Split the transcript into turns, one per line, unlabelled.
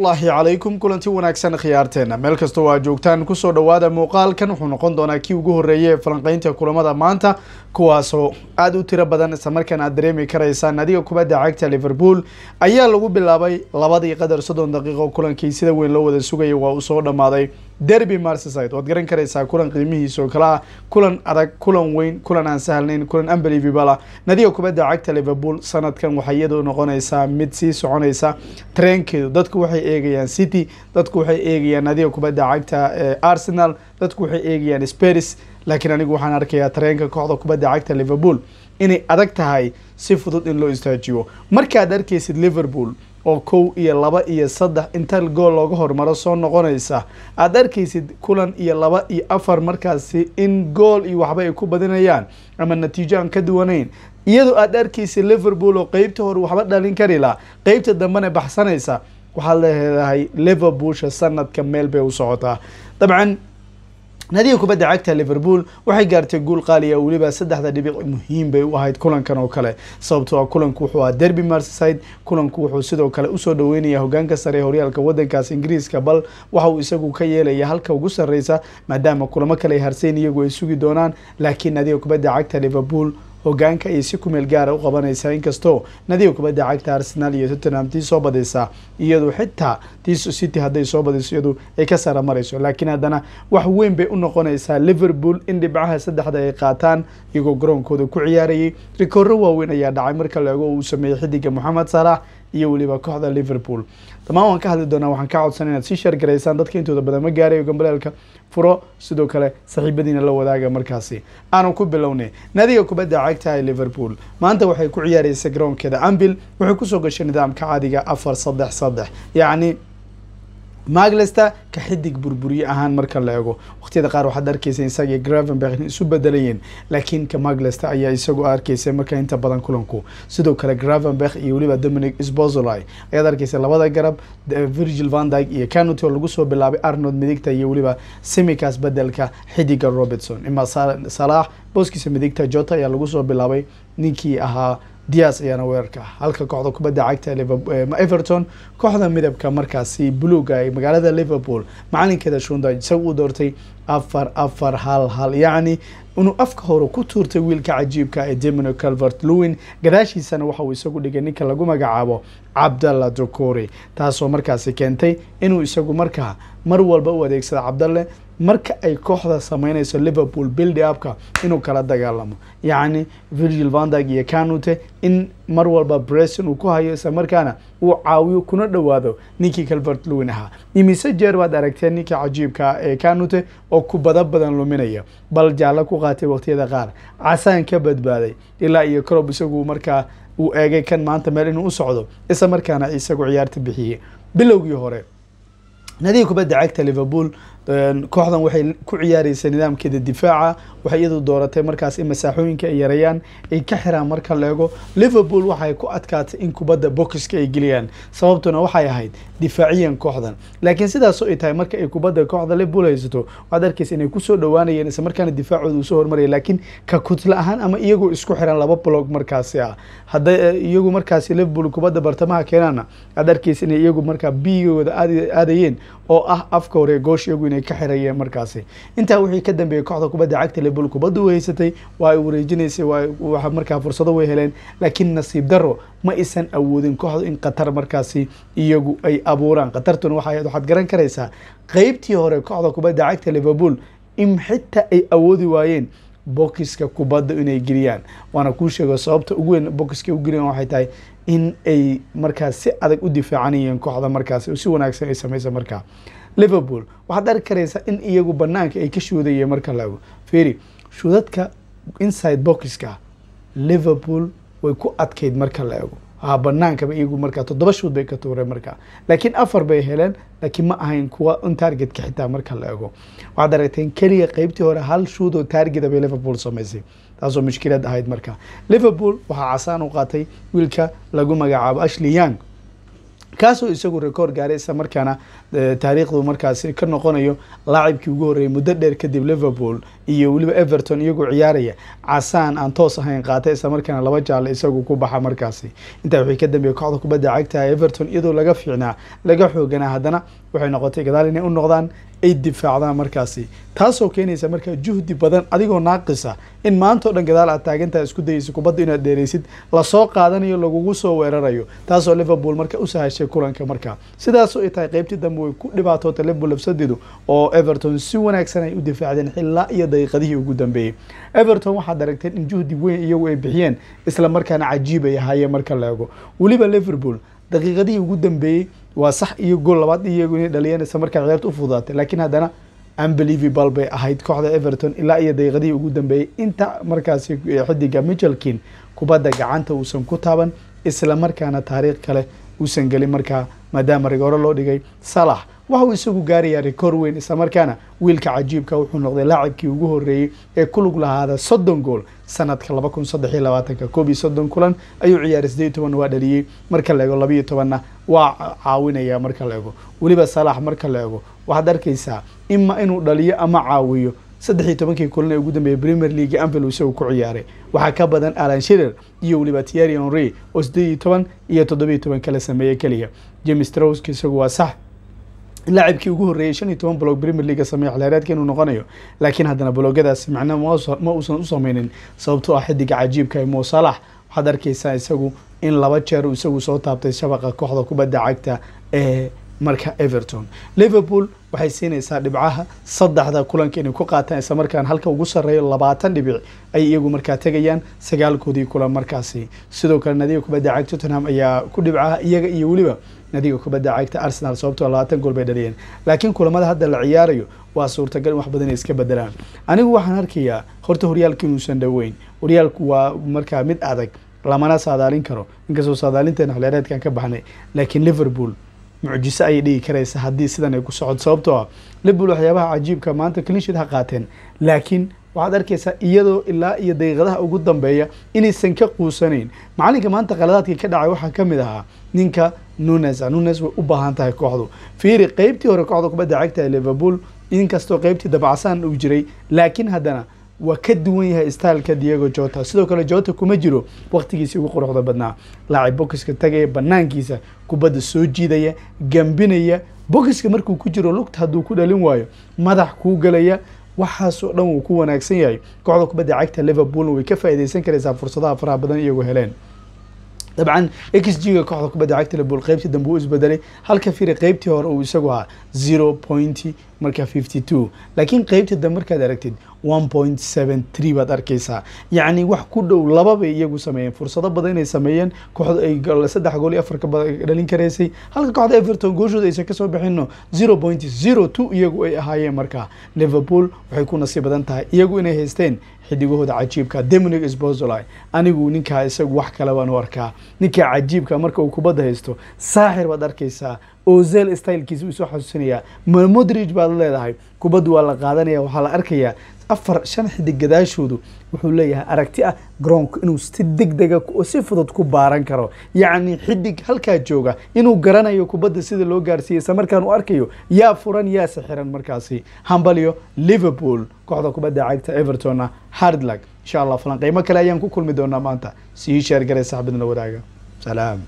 lahi calaykum kulanti wanaagsan khiyaarteena meel kastoo aad joogtaan kusoo dhawaada muuqaalkan wuxuu noqon doonaa kii ugu horeeyay ee falanqeynta kulamada maanta kuwaasoo aada u tiro badan islamarkaan aad dareemi karaysaan adiga kubadda cagta liverpool ayaa lagu bilaabay labadii qadar soddon daqiiqo kulankii sida weyn loo wada sugaya waa uu soo dhamaaday derby marcyside waad garan karaysaa kulan qiimihiisa oo kale ah kulan adag kulan weyn kulan aan sahalnayn kulan amberivibala ah. nadiga kubadda cagta liverpool sanadkan waxay iyadoo noqonaysaa mid sii soconaysa treenkeedu dadku waxay eegayaan city dadku waxay eegayaan nadiga kubadda cagta eh, arsenal dadku waxay eegayaan sparis laakiin anigu waxaan arkayaa tareenka kooxda kubadda cagta liverpool inay adag tahay si fudud in loo istaajiyo markaad arkaysid liverpool oo kow iyo laba iyo saddex inta gool looga hormaro soo noqonaysa aada arkaysid kulan iyo laba iyo afar markaasi in gool iyo waxba ay ku badinayaan ama natiijo aan ka duwanayn iyadoo aada arkaysid liverpool oo qeybta hore waxba dhalin karila laha qeybta dambena baxsanaysa waxaad leedahay liverpoolsha sanadka meel bay u socotaa dabcan naadiga kubadda cagta liverpool waxay gaartay guul qaaliya ah weliba saddexda dhibic muhiim bay u ahayd kulankan oo kale sababtoo a ah kulanku wuxuu ahaa derby mercyside kulanku wuxuu sidoo kale usoo dhaweynaya hogaanka sare ee horyaalka wadankaas ingiriiska bal waxa uu isagu ka yeelaya halka ugu sarreysa maadaama kulamo kale harseyn iyagu ay sugi doonaan laakiin naadiga kubadda cagta liverpool hogaanka ayay si kumeel gaara ah u qabanaysaa inkastoo nadiib kubadda cagta arsenal iyo tottenham tii soo badaysaa iyadu xitaa tiisu city hadday soo badayso iyadu ay ka sara marayso laakiin haddana wax weyn bay u noqonaysaa liverpool in dhibcaha saddexda ay qaataan iyagoo garoonkooda ku ciyaarayay rikooro waaweyn ayaa dhacay marka laego uu sameeyey xidiga moxamed salah iyo weliba kooxda liverpool dhammaan waan ka hadli doonaa waxaan ka codsana inaad sii sheergaraysaan dadka intooda badan ma gaaray gomboleelka furo sidoo kale saxiibadiina la wadaaga markaasi aanu ku bilownay naadiga kubadda cagta ee liverpool maanta waxay ku ciyaareysa garoonkeeda ambil waxay kusoo gashay nidaamka caadiga afar saddex saddex yacni maglester ka xidig burburiye ahaan marka la eego waqtiyada qaar waxaad arkeysa isaga gravenberg in isu bedelayeen laakiin ka maglester ayaa isagoo arkeysa marka inta badan kulanku sidoo kale gravenberg iyo weliba dominic sbozoli ayaad arkeysa labada garab virgil vandyg iyo oo lagu soo bilaabay arnold midigta iyo weliba simikas bedelka xidiga robertson ima salaax booskiisa midigta jota ayaa lagu soo bilaabay ninkii ahaa dias ayaana weerarka halka kooxda kubadda cagta eh, everton kooxda midabka markaasi buluga ee magaalada liverpool macalinkeeda shunda isaga uu doortay afar afar hal hal yacni inuu afka hore ku tuurtay wiilka cajiibka ee demino calvert lewin gadaashiisana waxa uu isagu dhigay ninka lagu magacaabo cabdalla dokori taasoo markaasi keentay inuu isagu markaa mar walba u adeegsada cabdalle marka ay kooxda samaynayso liverpool buildi upka inuu kala dagaalamo yacni virgil vandag iyo canute in mar walba bresson uu ku hayo isla markaana uu caawiyo kuna dhowaado ninkii calvert lewin ahaa imise jeer baad aragteen ninka cajiibka ee kanute oo kubada badan luminaya bal jaallo ku qaatay waqtiyada qaar casaan ka badbaaday ilaa iyo krob isagu markaa uu eegay kan maanta meel inuu u socdo isla markaana isagu ciyaarta bixiyey bilowgii hore nadiga kubadda cagta liverpool kooxdan waxay ku ciyaareysaa nidaamkeeda difaaca waxay iyadu dooratay markaas in masaaxooyinka ay yarayaan ay ka xiraan marka leego liverpool waxay ku adkaatay in kubadda boxiska ay geliyaan sababtuna waxay ahayd difaaciyan kooxdan laakiin sidaasoo ay tahay marka ay kubadda kooxda liverpool haysato waxaad arkaysa inay kusoo dhawaanayeen isla markaana difaacooda usoo hormaraya laakiin ka kutla ahaan ama iyagoo isku xiran laba blog markaasi ah hadday eh, iyagu markaasi liverpool kubadda bartamaha keenaana aad arkaysa inay iyagu markaa biigooda aadayeen oo ah afka hore goosh iyagu inay ka xirayeen markaasi intaa wixii ka dambeeyey kooxda kubadda cagta liverpool kubaddu u haysatay waa ay wareejinaysay markaa fursado way heleen laakiin nasiib darro ma isan awoodin kooxdu in qatar markaasi iyagu ay abuuraan qatartuna waxaa waxaad garan karaysaa qeybtii hore kooxda kubadda cagta liverpool in xitaa ay awoodi waayeen bokiska kubadda inay geliyaan waana kuu sheego sababta ugu weyn bokiska u geliyaan waxay tahay in ay markaas si adag u difaacanayeen kooxda markaas si wanaagsan ay samaysa markaa liverpool waxaad arki karaysaa in iyagu banaanka ay ka shoodayeen marka laago feri shuudadka inside boxiska liverpool way ku adkayd marka la ego ha banaankaba iyagu markaa toddoba shuud bay ka tuureen markaa laakiin afar bay heleen laakiin ma ahayn kuwa un taargetka xitaa marka la ego waxaad aragteen keliya qeybtii hore hal shuud oo taargeta bay liverpool samaysay taasoo mushkilad ahayd markaa liverpool waxaa casaan u qaatay wiilka lagu magacaabo ashli young kaasoo isagu record gaaray isla markaana eh, taariikhdu markaasi ka noqonayo laacibkii ugu horreeyay muddo dheer kadib liverpool iyo weliba everton iyagoo ciyaaraya casaan aan toos ahayn qaatay isla markaana laba jaalle isagu ku baxa markaasi intaa waxay ka dambeeyay kooxda kubadda cagtaha everton iyadoo laga fiicnaa laga xooganaa haddana waxay noqotay gadaal inay u noqdaan ay difaacdaan markaasi taasoo keenaysa markaa juhdi badan adigoo naaqisa in maanta dhan gadaal aad taagantaha isku dayeysa kubadda inaad dheereysid lasoo qaadanayo lagugu soo weerarayo taasoo liverpool marka u sahashay kulanka marka sidaasoo ay tahay qeybtii dambe way ku dhibaatoota liverpool labsadeedu oo everton si wanaagsan ay u difaacdeen xillaa iyo daqiiqadihii ugu dambeeyey everton waxaad aragteen in juhdi weyn iyagu ay bixiyeen isla markaana cajiib ay ahayeen marka la ego weliba liverpool daqiiqadihii ugu dambeeyey waa sax iyo gool labaad iyagu inay dhaliyanaysa markaa ciyaarta u fududaatay laakiin haddana unbelievable bay ahayd kooxda everton ilaa iyo daqiiqadihii ugu dambeeyey inta markaasi eh, xidiga michelkin kubadda gacanta uusan ku taaban isla markaana taariikh kale uusan gelin markaa maadaama rigooro loo dhigay salax waxa isagu gaarayaa rikoor weyn islamarkaana wiilka cajiibka wuxuu noqday laacibkii ugu horeeyey ee kulug lahaada soddon gool sanadka laba kun saddex iyo labaatanka koob iyo soddon kulan ayuu ciyaar sideed iyo toban waa dhaliyey marka la ego labaiyo tobanna waa caawinaya marka la ego weliba salax marka la ego waxaad arkaysaa ima inuu dhaliyo ama caawiyo saddex iyo tobankii kulan ee ugu dambeeyey premier league anfield isagu ku ciyaaray waxaa ka badan alan shirer iyo weliba tieri henri oo siddeed iyo toban iyo toddobiyo toban kala sameeya keliya james trowsk isagu waa sax laacibkii ugu horreeyey shan iyo toban blog premier leaga sameeya xilhaareedka inuu noqonayo laakiin haddana bloogadaasi macna ma uusan u sameynin sababtoo ah xidiga cajiibka ee muusalax waxaad arkaysaa isagu in laba jeer isagu soo taabtay shabaqa kooxda kubadda cagta ee marka everton liverpool waxay siinaysaa dhibcaha saddexda kulanka inay ku qaataan isla markaan halka ugu sarreeyo labaatan dhibic ay iyagu markaa tegayaan sagaalkoodii kulan markaasi sidoo kale nadiga kubadda cagta tottenham ayaa ku dhibcaha iyaga iyo weliba nadiga kubadda cagta arsenal sababtoo ah labaatan gool bay dhaliyeen laakiin kulamada hadda la ciyaarayo waa suurtagal in wax badan ay iska bedelaan anigu waxaan arkayaa horta horyaalka inuusan dhoweyn horyaalku waa markaa mid adag lamana saadaalin karo inkastoo saadaalinteena xilheereedkaan ka baxnay laakiin liverpool mucjiso ayay dhigi karaysa haddii sidan ay ku socod sababtoo ah liverpool waxyaabaha cajiibka maanta cleansheet ha qaateen laakiin waxaad arkaysaa iyadoo ilaa iyo daqiiqadaha ugu dambeeya inaysan ka quusanayn macalinka maanta qaladaadkii ka dhacay waxaa ka mid ahaa ninka nunes ah, nunes way u baahan tahay kooxdu fiiri qeybtii hore kooxda kubadda cagta ee liverpool inkastoo qaybtii dabacsan uu jiray laakiin haddana waa ka duwan yahay styleka diego jota sidoo kale jota kuma jiro waqtigiisii ugu quruxda badnaa laacib bokiska tagaya banaankiisa kubadda soo jiidaya gambinaya bokiska markuu ku jiro lugta hadduu ku dhalin waayo madax kuu galaya waxaasoo dhan wuu ku wanaagsan yahay kooxda kubadda cagta liverpoolna way ka faa'iideysan karaysaa fursadaha faraha badan iyagu heleen dabcan x g ga kooxda kubadda cagta liverpool qeybtii dambe uu isbedelay halka firi qeybtii hore uu isagu ahaa zero point marka fifty two laakiin qeybtii dambe markaad aragtid one point seven three baad arkeysaa yacni wax ku dhow laba bay iyagu sameeyeen fursado badan inay sameeyeen kooxda ay saddex gool iyo afar dhalin karaysay halka kooxda everton gooshooda aysan kasoo bixinno zero point zero two iyagu ay ahaayeen markaa liverpool waxay ku nasiib badan tahay iyagu inay haysteen xidigahooda cajiibka demnig sbozoli anigu ninkaa isagu wax kale baan u arkaa ninkaa cajiibka marka uu kubadda haysto saaxir baad arkaysaa ozel stylkiisa uu soo mamodrig baad leedahay kubaddu waa la qaadanaya waxaa la arkayaa afar shan xidig gadaashoodu wuxuu leeyahay aragti ah garoonka inuu si deg dega si fudud ku baaran karo yacni xidig halkaa jooga inuu garanayo kubadda sida loo gaarsiiyey isla markaan u arkayo yaa furan yaa sixiran markaasi hambalyo liverpool kooxda kubadda cagta evertona hardlag insha allah falan qiimo kale ayaan ku kulmi doonaa maanta sii sheergaray saxbidna wadaaga salaam